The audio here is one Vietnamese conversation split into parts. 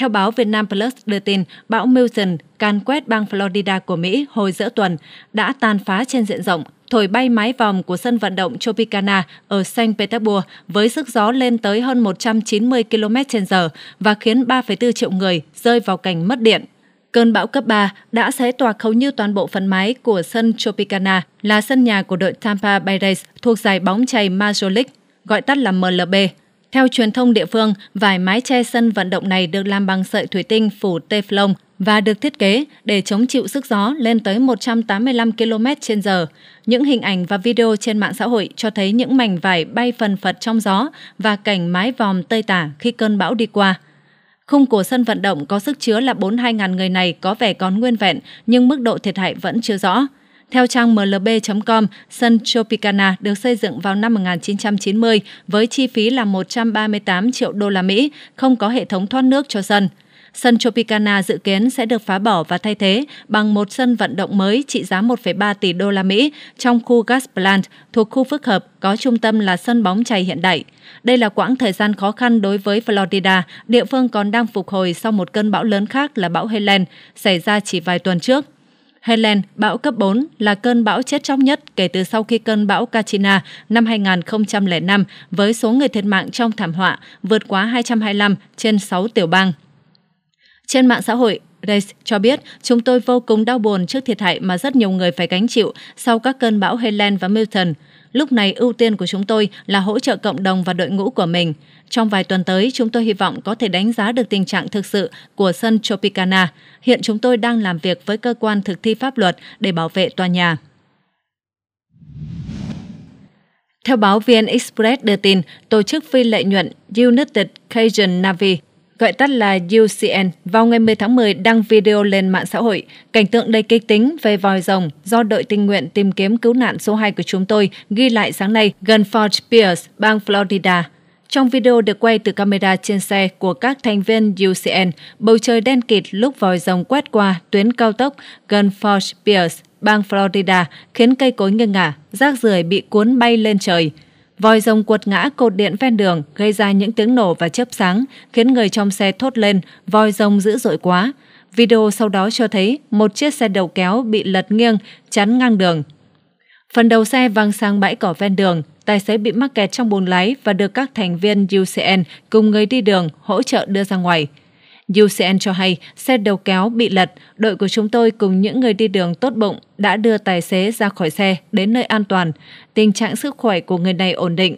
Theo báo Vietnam Plus đưa tin, bão Milton can quét bang Florida của Mỹ hồi giữa tuần đã tàn phá trên diện rộng, thổi bay mái vòng của sân vận động Tropicana ở Saint Petersburg với sức gió lên tới hơn 190 km/h và khiến 3,4 triệu người rơi vào cảnh mất điện. Cơn bão cấp 3 đã xé toạc hầu như toàn bộ phần mái của sân Tropicana là sân nhà của đội Tampa Bay Rays thuộc giải bóng chày Major League, gọi tắt là MLB. Theo truyền thông địa phương, vải mái che sân vận động này được làm bằng sợi thủy tinh phủ teflon và được thiết kế để chống chịu sức gió lên tới 185 km h Những hình ảnh và video trên mạng xã hội cho thấy những mảnh vải bay phần phật trong gió và cảnh mái vòm tây tả khi cơn bão đi qua. Khung của sân vận động có sức chứa là 42.000 người này có vẻ còn nguyên vẹn nhưng mức độ thiệt hại vẫn chưa rõ. Theo trang mlb.com, sân Tropicana được xây dựng vào năm 1990 với chi phí là 138 triệu đô la Mỹ, không có hệ thống thoát nước cho sân. Sân Tropicana dự kiến sẽ được phá bỏ và thay thế bằng một sân vận động mới trị giá 1,3 tỷ đô la Mỹ trong khu Gasplant thuộc khu phức hợp có trung tâm là sân bóng chày hiện đại. Đây là quãng thời gian khó khăn đối với Florida, địa phương còn đang phục hồi sau một cơn bão lớn khác là bão Helen xảy ra chỉ vài tuần trước. Helen, bão cấp 4 là cơn bão chết chóc nhất kể từ sau khi cơn bão Katrina năm 2005 với số người thiệt mạng trong thảm họa vượt quá 225 trên 6 tiểu bang. Trên mạng xã hội, Race cho biết, chúng tôi vô cùng đau buồn trước thiệt hại mà rất nhiều người phải gánh chịu sau các cơn bão Helen và Milton. Lúc này ưu tiên của chúng tôi là hỗ trợ cộng đồng và đội ngũ của mình. Trong vài tuần tới, chúng tôi hy vọng có thể đánh giá được tình trạng thực sự của sân Tropicana. Hiện chúng tôi đang làm việc với cơ quan thực thi pháp luật để bảo vệ tòa nhà. Theo báo VN Express đưa tin, tổ chức phi lợi nhuận United Cajun Navy gọi tắt là UCN, vào ngày 10 tháng 10 đăng video lên mạng xã hội cảnh tượng đầy kịch tính về vòi rồng do đội tình nguyện tìm kiếm cứu nạn số 2 của chúng tôi ghi lại sáng nay gần Fort Pierce, bang Florida. Trong video được quay từ camera trên xe của các thành viên UCN, bầu trời đen kịt lúc vòi rồng quét qua tuyến cao tốc gần Fort Pierce, bang Florida, khiến cây cối nghiêng ngả, rác rưởi bị cuốn bay lên trời. Vòi rồng cuột ngã cột điện ven đường, gây ra những tiếng nổ và chớp sáng, khiến người trong xe thốt lên, vòi rồng dữ dội quá. Video sau đó cho thấy một chiếc xe đầu kéo bị lật nghiêng, chắn ngang đường. Phần đầu xe văng sang bãi cỏ ven đường, tài xế bị mắc kẹt trong buồng lái và được các thành viên UCN cùng người đi đường hỗ trợ đưa ra ngoài. UCN cho hay xe đầu kéo bị lật, đội của chúng tôi cùng những người đi đường tốt bụng đã đưa tài xế ra khỏi xe đến nơi an toàn. Tình trạng sức khỏe của người này ổn định.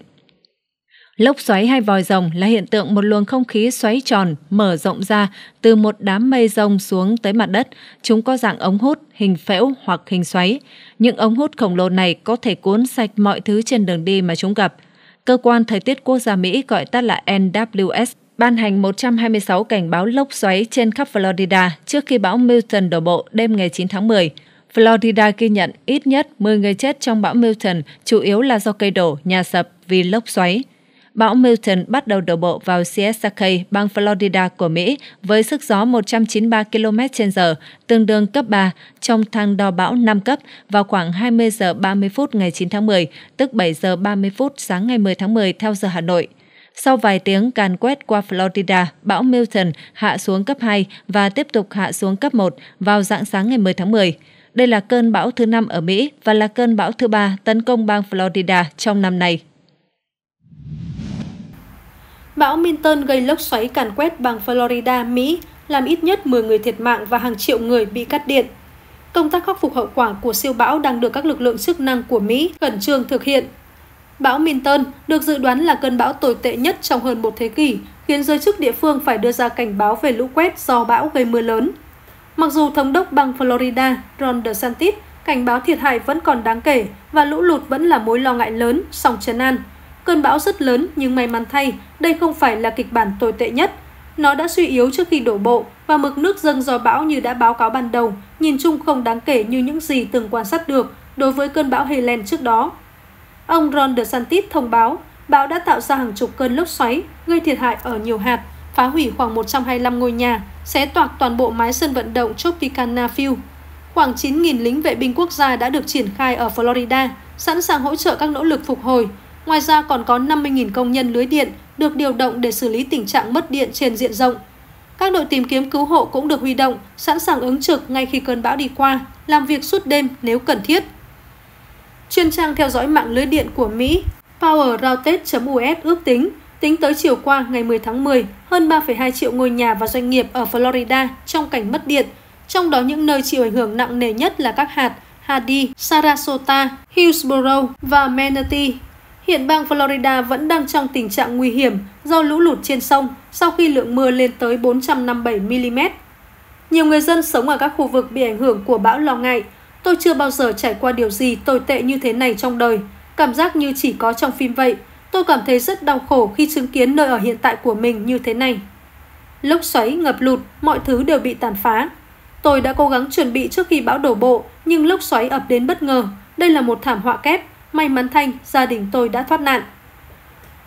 Lốc xoáy hay vòi rồng là hiện tượng một luồng không khí xoáy tròn mở rộng ra từ một đám mây rông xuống tới mặt đất. Chúng có dạng ống hút, hình phễu hoặc hình xoáy. Những ống hút khổng lồ này có thể cuốn sạch mọi thứ trên đường đi mà chúng gặp. Cơ quan Thời tiết Quốc gia Mỹ gọi tắt là NWS ban hành 126 cảnh báo lốc xoáy trên khắp Florida trước khi bão Milton đổ bộ đêm ngày 9 tháng 10. Florida ghi nhận ít nhất 10 người chết trong bão Milton, chủ yếu là do cây đổ, nhà sập vì lốc xoáy. Bão Milton bắt đầu đổ bộ vào Siesake, bang Florida của Mỹ với sức gió 193 km h tương đương cấp 3 trong thang đo bão 5 cấp vào khoảng 20 giờ 30 phút ngày 9 tháng 10, tức 7 giờ 30 phút sáng ngày 10 tháng 10 theo giờ Hà Nội. Sau vài tiếng càn quét qua Florida, bão Milton hạ xuống cấp 2 và tiếp tục hạ xuống cấp 1 vào dạng sáng ngày 10 tháng 10. Đây là cơn bão thứ năm ở Mỹ và là cơn bão thứ ba tấn công bang Florida trong năm nay. Bão Minton gây lốc xoáy càn quét bang Florida, Mỹ, làm ít nhất 10 người thiệt mạng và hàng triệu người bị cắt điện. Công tác khắc phục hậu quả của siêu bão đang được các lực lượng chức năng của Mỹ khẩn trương thực hiện. Bão Minton được dự đoán là cơn bão tồi tệ nhất trong hơn một thế kỷ, khiến giới chức địa phương phải đưa ra cảnh báo về lũ quét do bão gây mưa lớn. Mặc dù Thống đốc bang Florida Ron DeSantis cảnh báo thiệt hại vẫn còn đáng kể và lũ lụt vẫn là mối lo ngại lớn, song chấn an, Cơn bão rất lớn nhưng may mắn thay, đây không phải là kịch bản tồi tệ nhất. Nó đã suy yếu trước khi đổ bộ và mực nước dâng do bão như đã báo cáo ban đầu, nhìn chung không đáng kể như những gì từng quan sát được đối với cơn bão Helen trước đó. Ông Ron DeSantis thông báo, bão đã tạo ra hàng chục cơn lốc xoáy, gây thiệt hại ở nhiều hạt, phá hủy khoảng 125 ngôi nhà, xé toạc toàn bộ mái sân vận động Tropicana Field. Khoảng 9.000 lính vệ binh quốc gia đã được triển khai ở Florida, sẵn sàng hỗ trợ các nỗ lực phục hồi, Ngoài ra còn có 50.000 công nhân lưới điện được điều động để xử lý tình trạng mất điện trên diện rộng. Các đội tìm kiếm cứu hộ cũng được huy động, sẵn sàng ứng trực ngay khi cơn bão đi qua, làm việc suốt đêm nếu cần thiết. Chuyên trang theo dõi mạng lưới điện của Mỹ PowerRouted.us ước tính, tính tới chiều qua ngày 10 tháng 10, hơn 3,2 triệu ngôi nhà và doanh nghiệp ở Florida trong cảnh mất điện, trong đó những nơi chịu ảnh hưởng nặng nề nhất là các hạt Hardy, Sarasota, Hillsborough và Manatee. Hiện bang Florida vẫn đang trong tình trạng nguy hiểm do lũ lụt trên sông sau khi lượng mưa lên tới 457mm. Nhiều người dân sống ở các khu vực bị ảnh hưởng của bão lo ngại. Tôi chưa bao giờ trải qua điều gì tồi tệ như thế này trong đời. Cảm giác như chỉ có trong phim vậy. Tôi cảm thấy rất đau khổ khi chứng kiến nơi ở hiện tại của mình như thế này. Lốc xoáy, ngập lụt, mọi thứ đều bị tàn phá. Tôi đã cố gắng chuẩn bị trước khi bão đổ bộ, nhưng lốc xoáy ập đến bất ngờ. Đây là một thảm họa kép, May mắn Thanh, gia đình tôi đã thoát nạn.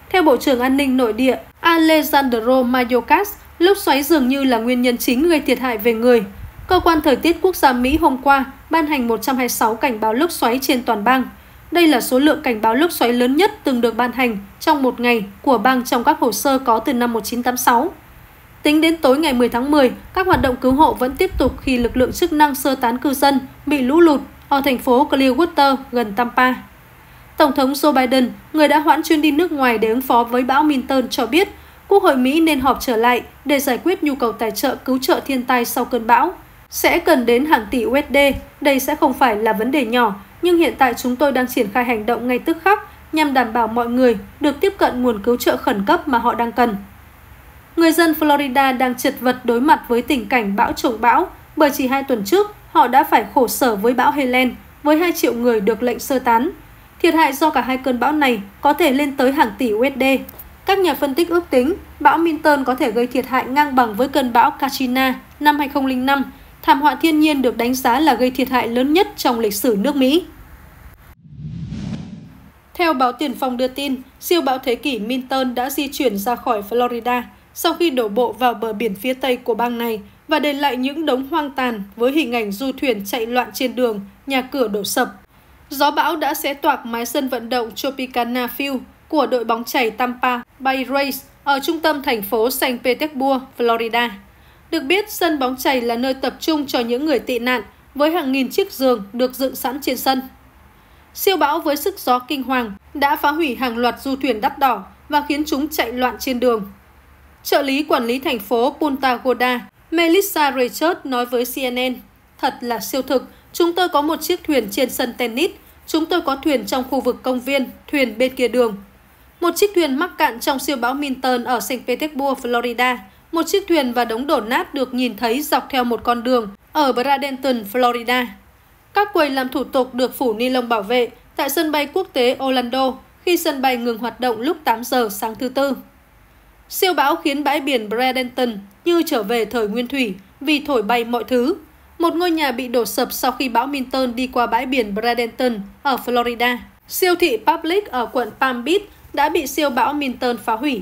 Theo Bộ trưởng An ninh Nội địa Alejandro Mayorkas, lốc xoáy dường như là nguyên nhân chính gây thiệt hại về người. Cơ quan Thời tiết Quốc gia Mỹ hôm qua ban hành 126 cảnh báo lốc xoáy trên toàn bang. Đây là số lượng cảnh báo lốc xoáy lớn nhất từng được ban hành trong một ngày của bang trong các hồ sơ có từ năm 1986. Tính đến tối ngày 10 tháng 10, các hoạt động cứu hộ vẫn tiếp tục khi lực lượng chức năng sơ tán cư dân bị lũ lụt ở thành phố Clearwater gần Tampa. Tổng thống Joe Biden, người đã hoãn chuyến đi nước ngoài để ứng phó với bão Minton, cho biết Quốc hội Mỹ nên họp trở lại để giải quyết nhu cầu tài trợ cứu trợ thiên tai sau cơn bão. Sẽ cần đến hàng tỷ USD, đây sẽ không phải là vấn đề nhỏ, nhưng hiện tại chúng tôi đang triển khai hành động ngay tức khắc nhằm đảm bảo mọi người được tiếp cận nguồn cứu trợ khẩn cấp mà họ đang cần. Người dân Florida đang chật vật đối mặt với tình cảnh bão trồng bão, bởi chỉ hai tuần trước họ đã phải khổ sở với bão Helen, với 2 triệu người được lệnh sơ tán. Thiệt hại do cả hai cơn bão này có thể lên tới hàng tỷ USD. Các nhà phân tích ước tính, bão Minton có thể gây thiệt hại ngang bằng với cơn bão Katrina năm 2005, thảm họa thiên nhiên được đánh giá là gây thiệt hại lớn nhất trong lịch sử nước Mỹ. Theo báo Tiền Phong đưa tin, siêu bão thế kỷ Minton đã di chuyển ra khỏi Florida sau khi đổ bộ vào bờ biển phía tây của bang này và để lại những đống hoang tàn với hình ảnh du thuyền chạy loạn trên đường, nhà cửa đổ sập, gió bão đã xé toạc mái sân vận động Tropicana Field của đội bóng chảy Tampa Bay Rays ở trung tâm thành phố Saint Petersburg, Florida. Được biết, sân bóng chảy là nơi tập trung cho những người tị nạn với hàng nghìn chiếc giường được dựng sẵn trên sân. Siêu bão với sức gió kinh hoàng đã phá hủy hàng loạt du thuyền đắt đỏ và khiến chúng chạy loạn trên đường. Trợ lý quản lý thành phố Punta Gorda, Melissa Richard nói với CNN, thật là siêu thực Chúng tôi có một chiếc thuyền trên sân tennis, chúng tôi có thuyền trong khu vực công viên, thuyền bên kia đường. Một chiếc thuyền mắc cạn trong siêu bão Minton ở St. Petersburg, Florida. Một chiếc thuyền và đống đổ nát được nhìn thấy dọc theo một con đường ở Bradenton, Florida. Các quầy làm thủ tục được phủ ni lông bảo vệ tại sân bay quốc tế Orlando khi sân bay ngừng hoạt động lúc 8 giờ sáng thứ Tư. Siêu bão khiến bãi biển Bradenton như trở về thời nguyên thủy vì thổi bay mọi thứ, một ngôi nhà bị đổ sập sau khi bão Minton đi qua bãi biển Bradenton ở Florida. Siêu thị Public ở quận Palm Beach đã bị siêu bão Minton phá hủy.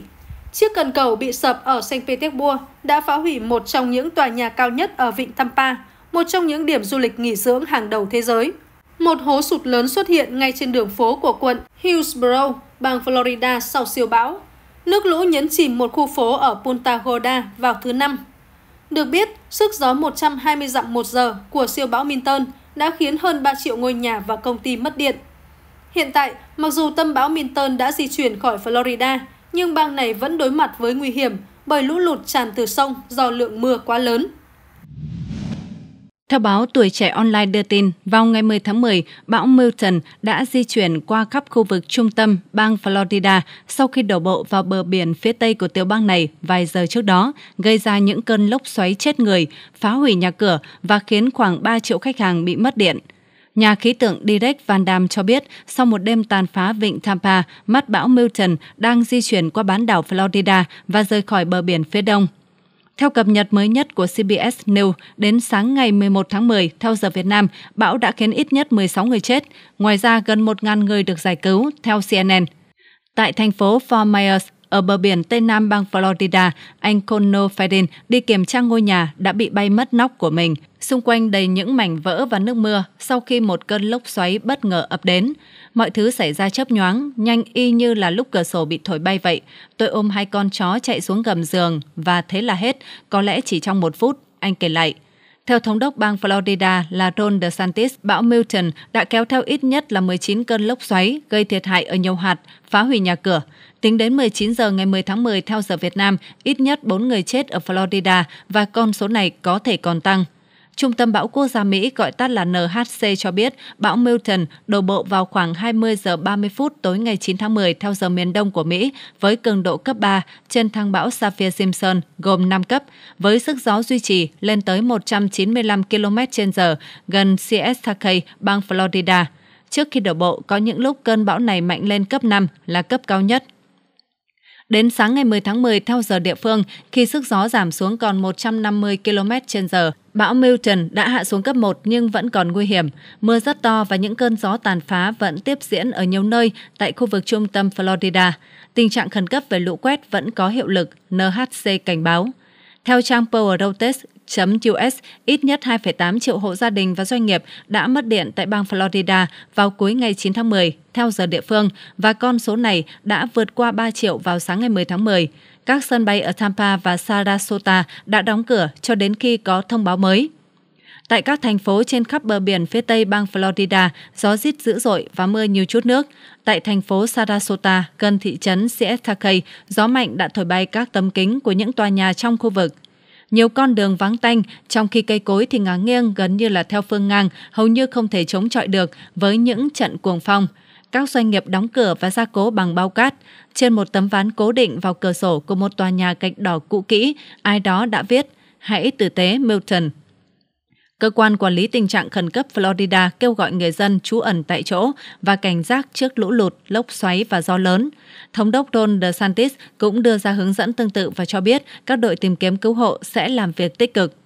Chiếc cần cầu bị sập ở Saint Petersburg đã phá hủy một trong những tòa nhà cao nhất ở Vịnh Tampa, một trong những điểm du lịch nghỉ dưỡng hàng đầu thế giới. Một hố sụt lớn xuất hiện ngay trên đường phố của quận Hillsborough, bang Florida sau siêu bão. Nước lũ nhấn chìm một khu phố ở Punta Gorda vào thứ Năm được biết, sức gió 120 dặm một giờ của siêu bão Minton đã khiến hơn 3 triệu ngôi nhà và công ty mất điện. Hiện tại, mặc dù tâm bão Minton đã di chuyển khỏi Florida, nhưng bang này vẫn đối mặt với nguy hiểm bởi lũ lụt tràn từ sông do lượng mưa quá lớn. Theo báo Tuổi Trẻ Online đưa tin, vào ngày 10 tháng 10, bão Milton đã di chuyển qua khắp khu vực trung tâm bang Florida sau khi đổ bộ vào bờ biển phía tây của tiểu bang này vài giờ trước đó, gây ra những cơn lốc xoáy chết người, phá hủy nhà cửa và khiến khoảng 3 triệu khách hàng bị mất điện. Nhà khí tượng Direct Van Dam cho biết, sau một đêm tàn phá vịnh Tampa, mắt bão Milton đang di chuyển qua bán đảo Florida và rời khỏi bờ biển phía đông theo cập nhật mới nhất của CBS News, đến sáng ngày 11 tháng 10 theo giờ Việt Nam, bão đã khiến ít nhất 16 người chết. Ngoài ra, gần 1.000 người được giải cứu, theo CNN. Tại thành phố Fort Myers, ở bờ biển Tây Nam bang Florida, anh Conor Fadin đi kiểm tra ngôi nhà đã bị bay mất nóc của mình. Xung quanh đầy những mảnh vỡ và nước mưa sau khi một cơn lốc xoáy bất ngờ ập đến. Mọi thứ xảy ra chớp nhoáng, nhanh y như là lúc cửa sổ bị thổi bay vậy. Tôi ôm hai con chó chạy xuống gầm giường và thế là hết, có lẽ chỉ trong một phút, anh kể lại. Theo thống đốc bang Florida là Ron DeSantis, bão Milton đã kéo theo ít nhất là 19 cơn lốc xoáy, gây thiệt hại ở nhiều hạt, phá hủy nhà cửa. Tính đến 19 giờ ngày 10 tháng 10 theo giờ Việt Nam, ít nhất 4 người chết ở Florida và con số này có thể còn tăng. Trung tâm Bão Quốc gia Mỹ gọi tắt là NHC cho biết bão Milton đổ bộ vào khoảng 20 giờ 30 phút tối ngày 9 tháng 10 theo giờ miền đông của Mỹ với cường độ cấp 3 trên thang bão Saffir-Simpson gồm 5 cấp với sức gió duy trì lên tới 195 km/h gần CSK, bang Florida. Trước khi đổ bộ, có những lúc cơn bão này mạnh lên cấp 5 là cấp cao nhất Đến sáng ngày 10 tháng 10 theo giờ địa phương, khi sức gió giảm xuống còn 150 km h bão Milton đã hạ xuống cấp 1 nhưng vẫn còn nguy hiểm. Mưa rất to và những cơn gió tàn phá vẫn tiếp diễn ở nhiều nơi tại khu vực trung tâm Florida. Tình trạng khẩn cấp về lũ quét vẫn có hiệu lực, NHC cảnh báo. Theo trang Power Routes, Net.us, ít nhất 2,8 triệu hộ gia đình và doanh nghiệp đã mất điện tại bang Florida vào cuối ngày 9 tháng 10 theo giờ địa phương và con số này đã vượt qua 3 triệu vào sáng ngày 10 tháng 10. Các sân bay ở Tampa và Sarasota đã đóng cửa cho đến khi có thông báo mới. Tại các thành phố trên khắp bờ biển phía tây bang Florida, gió rít dữ dội và mưa nhiều chút nước. Tại thành phố Sarasota, gần thị trấn CSK, gió mạnh đã thổi bay các tấm kính của những tòa nhà trong khu vực nhiều con đường vắng tanh, trong khi cây cối thì ngả nghiêng gần như là theo phương ngang, hầu như không thể chống chọi được với những trận cuồng phong. Các doanh nghiệp đóng cửa và gia cố bằng bao cát. Trên một tấm ván cố định vào cửa sổ của một tòa nhà gạch đỏ cũ kỹ, ai đó đã viết, hãy tử tế Milton. Cơ quan quản lý tình trạng khẩn cấp Florida kêu gọi người dân trú ẩn tại chỗ và cảnh giác trước lũ lụt, lốc xoáy và gió lớn. Thống đốc Ron DeSantis cũng đưa ra hướng dẫn tương tự và cho biết các đội tìm kiếm cứu hộ sẽ làm việc tích cực.